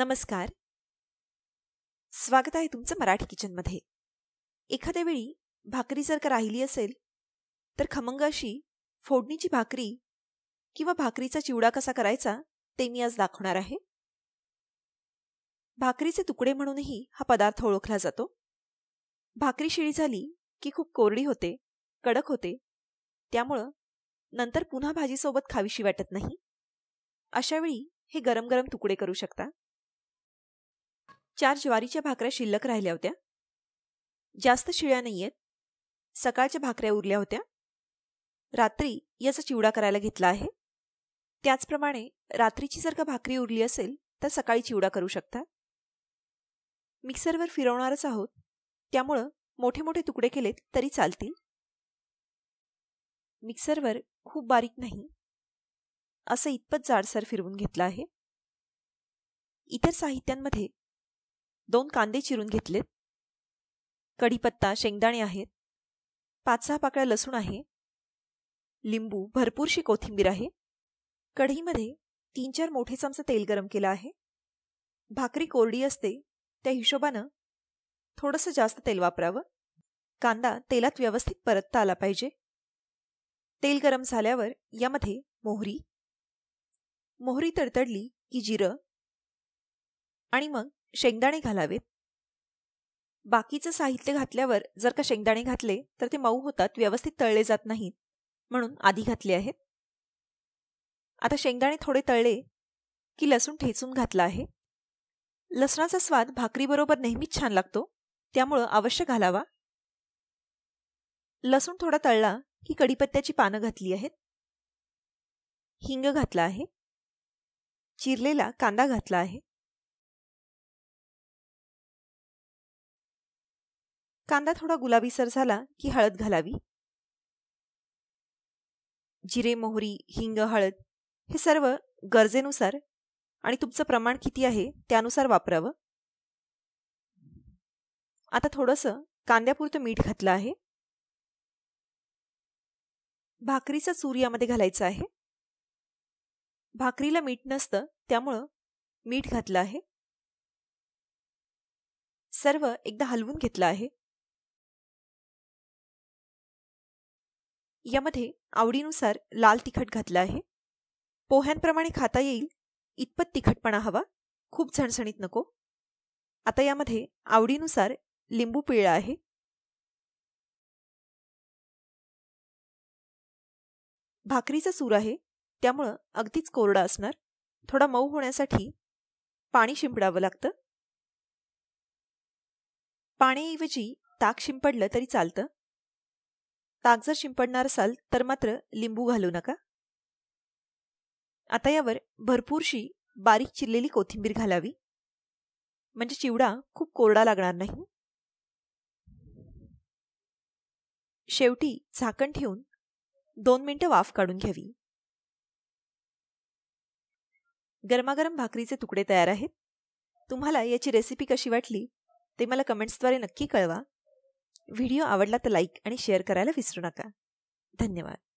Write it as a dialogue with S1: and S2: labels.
S1: नमस्कार स्वागत आहे तुमचं मराठी किचनमध्ये एखाद्या वेळी भाकरी जर का राहिली असेल तर खमंग अशी फोडणीची भाकरी किंवा भाकरीचा चिवडा कसा करायचा ते मी आज दाखवणार आहे भाकरीचे तुकडे म्हणूनही हा पदार्थ ओळखला जातो भाकरी शिळी झाली की खूप कोरडी होते कडक होते त्यामुळं नंतर पुन्हा भाजीसोबत खावीशी वाटत नाही अशावेळी हे गरम गरम तुकडे करू शकता चार ज्वारीच्या भाकऱ्या शिल्लक राहिल्या होत्या जास्त शिळ्या आहेत सकाळच्या भाकऱ्या उरल्या होत्या रात्री याचा चिवडा करायला घेतला आहे त्याचप्रमाणे रात्रीची जर का भाकरी उरली असेल तर सकाळी चिवडा करू शकता मिक्सरवर फिरवणारच आहोत त्यामुळं मोठे मोठे तुकडे केलेत तरी चालतील मिक्सरवर खूप बारीक नाही असं इतपत जाडसर फिरवून घेतलं आहे इतर साहित्यांमध्ये दोन कांदे चिरून घेतलेत कढीपत्ता शेंगदाणे आहेत पाच सहा पाकळ्या लसूण आहे लिंबू भरपूरशी कोथिंबीर आहे कढीमध्ये तीन चार मोठे चमचे तेल गरम केलं आहे भाकरी कोरडी असते त्या हिशोबानं थोडंसं जास्त तेल वापरावं कांदा तेलात व्यवस्थित परतता आला पाहिजे तेल गरम झाल्यावर यामध्ये मोहरी मोहरी तडतडली की जिरं आणि मग शेंगदाणे घालावेत बाकीचं साहित्य घातल्यावर जर का शेंगदाणे घातले तर ते मऊ होतात व्यवस्थित तळले जात नाहीत म्हणून आधी घातले आहेत आता शेंगदाणे थोडे तळले की लसूण ठेचून घातला आहे लसणाचा स्वाद भाकरीबरोबर नेहमीच छान लागतो त्यामुळं अवश्य घालावा लसूण थोडा तळला की कडीपत्त्याची पानं घातली आहेत हिंग घातला आहे चिरलेला कांदा घातला आहे कांदा थोडा गुलाबीसर झाला की हळद घालावी जिरे मोहरी हिंग हळद हे सर्व गरजेनुसार आणि तुमचं प्रमाण किती आहे त्यानुसार वापरावं आता थोडंसं कांद्यापुरतं मीठ घातलं आहे भाकरीचा चूर यामध्ये घालायचा आहे भाकरीला मीठ नसतं त्यामुळं मीठ घातलं आहे सर्व एकदा हलवून घेतलं आहे
S2: यामध्ये आवडीनुसार
S1: लाल तिखट घातलं आहे पोह्यांप्रमाणे खाता येईल इतपत तिखटपणा हवा खूप झणझणीत नको आता यामध्ये आवडीनुसार लिंबू पिळ आहे भाकरीचा सूर आहे त्यामुळं अगदीच कोरडा असणार थोडा मऊ होण्यासाठी पाणी शिंपडावं लागतं पाण्याऐवजी ताक शिंपडलं तरी चालतं ताक जर शिंपडणार असाल तर मात्र लिंबू घालू नका आता यावर भरपूरशी बारीक चिरलेली कोथिंबीर घालावी म्हणजे चिवडा खूप कोरडा लागणार नाही शेवटी झाकण ठेवून दोन मिनिटं वाफ काढून घ्यावी गरमागरम भाकरीचे तुकडे तयार आहेत तुम्हाला याची रेसिपी कशी वाटली ते मला कमेंट्सद्वारे नक्की कळवा व्हिडिओ आवडला तर लाईक आणि शेअर करायला विसरू नका धन्यवाद